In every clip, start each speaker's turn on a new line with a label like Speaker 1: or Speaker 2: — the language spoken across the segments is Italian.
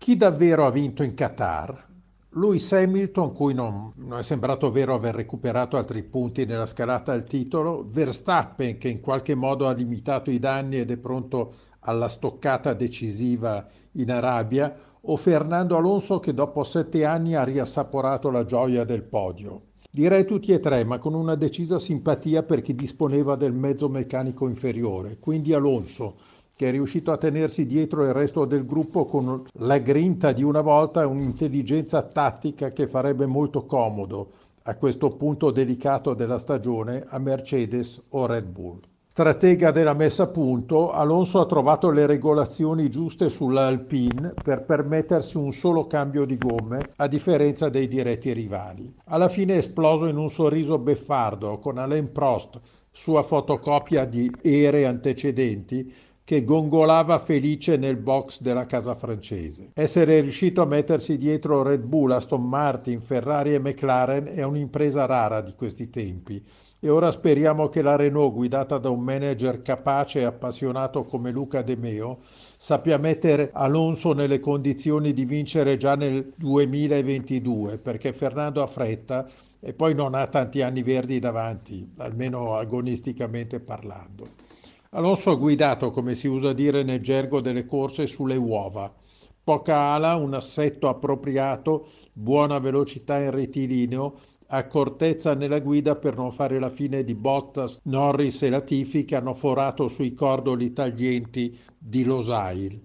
Speaker 1: Chi davvero ha vinto in Qatar? Lewis Hamilton, cui non, non, è sembrato vero aver recuperato altri punti nella scalata al titolo, Verstappen che in qualche modo ha limitato i danni ed è pronto alla stoccata decisiva in Arabia, o Fernando Alonso che dopo sette anni ha riassaporato la gioia del podio. Direi tutti e tre, ma con una decisa simpatia per chi disponeva del mezzo meccanico inferiore, quindi Alonso, che è riuscito a tenersi dietro il resto del gruppo con la grinta di una volta e un'intelligenza tattica che farebbe molto comodo a questo punto delicato della stagione a Mercedes o Red Bull. Stratega della messa a punto, Alonso ha trovato le regolazioni giuste sull'Alpine per permettersi un solo cambio di gomme, a differenza dei diretti rivali. Alla fine è esploso in un sorriso beffardo con Alain Prost, sua fotocopia di ere antecedenti, che gongolava felice nel box della casa francese. Essere riuscito a mettersi dietro Red Bull, Aston Martin, Ferrari e McLaren è un'impresa rara di questi tempi e ora speriamo che la Renault, guidata da un manager capace e appassionato come Luca De Meo, sappia mettere Alonso nelle condizioni di vincere già nel 2022, perché Fernando ha fretta e poi non ha tanti anni verdi davanti, almeno agonisticamente parlando. Alonso ha guidato, come si usa dire nel gergo delle corse, sulle uova. Poca ala, un assetto appropriato, buona velocità in rettilineo, accortezza nella guida per non fare la fine di Bottas, Norris e Latifi che hanno forato sui cordoli taglienti di Losail.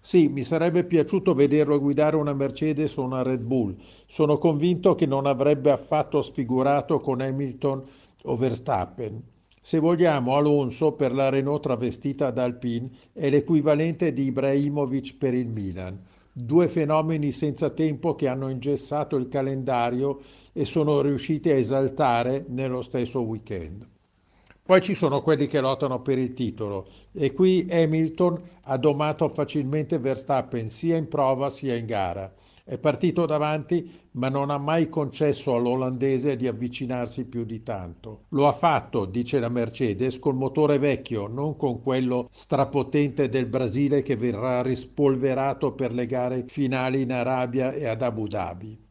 Speaker 1: Sì, mi sarebbe piaciuto vederlo guidare una Mercedes o una Red Bull. Sono convinto che non avrebbe affatto sfigurato con Hamilton o Verstappen. Se vogliamo, Alonso per la Renault travestita ad Alpine è l'equivalente di Ibrahimovic per il Milan. Due fenomeni senza tempo che hanno ingessato il calendario e sono riusciti a esaltare nello stesso weekend. Poi ci sono quelli che lottano per il titolo e qui Hamilton ha domato facilmente Verstappen sia in prova sia in gara. È partito davanti ma non ha mai concesso all'olandese di avvicinarsi più di tanto. Lo ha fatto, dice la Mercedes, col motore vecchio, non con quello strapotente del Brasile che verrà rispolverato per le gare finali in Arabia e ad Abu Dhabi.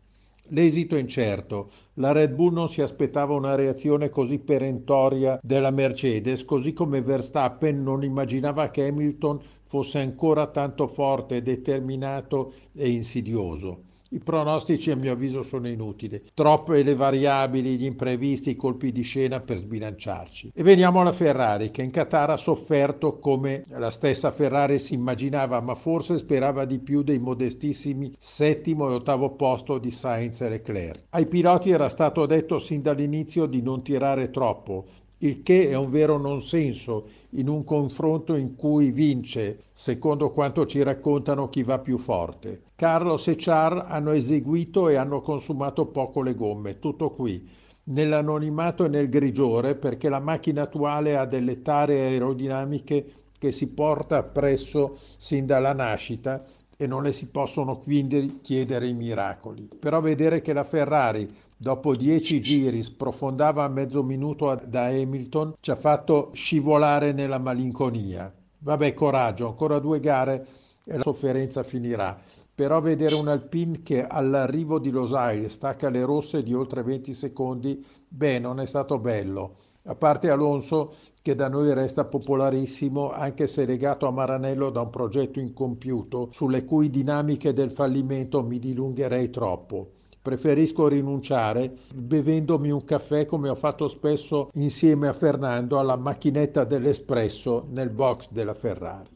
Speaker 1: L'esito è incerto. La Red Bull non si aspettava una reazione così perentoria della Mercedes, così come Verstappen non immaginava che Hamilton fosse ancora tanto forte, determinato e insidioso. I pronostici a mio avviso sono inutili, troppe le variabili, gli imprevisti, i colpi di scena per sbilanciarci. E veniamo alla Ferrari che in Qatar ha sofferto come la stessa Ferrari si immaginava, ma forse sperava di più dei modestissimi settimo e ottavo posto di Sainz e Leclerc. Ai piloti era stato detto sin dall'inizio di non tirare troppo, il che è un vero non senso in un confronto in cui vince, secondo quanto ci raccontano, chi va più forte. Carlos e Char hanno eseguito e hanno consumato poco le gomme, tutto qui nell'anonimato e nel grigiore perché la macchina attuale ha delle tare aerodinamiche che si porta appresso sin dalla nascita e non le si possono quindi chiedere i miracoli. Però vedere che la Ferrari dopo dieci giri sprofondava a mezzo minuto da Hamilton ci ha fatto scivolare nella malinconia. Vabbè, coraggio, ancora due gare e la sofferenza finirà. Però vedere un Alpine che all'arrivo di Losail stacca le rosse di oltre 20 secondi, beh, non è stato bello a parte Alonso che da noi resta popolarissimo anche se legato a Maranello da un progetto incompiuto sulle cui dinamiche del fallimento mi dilungherei troppo. Preferisco rinunciare bevendomi un caffè come ho fatto spesso insieme a Fernando alla macchinetta dell'Espresso nel box della Ferrari.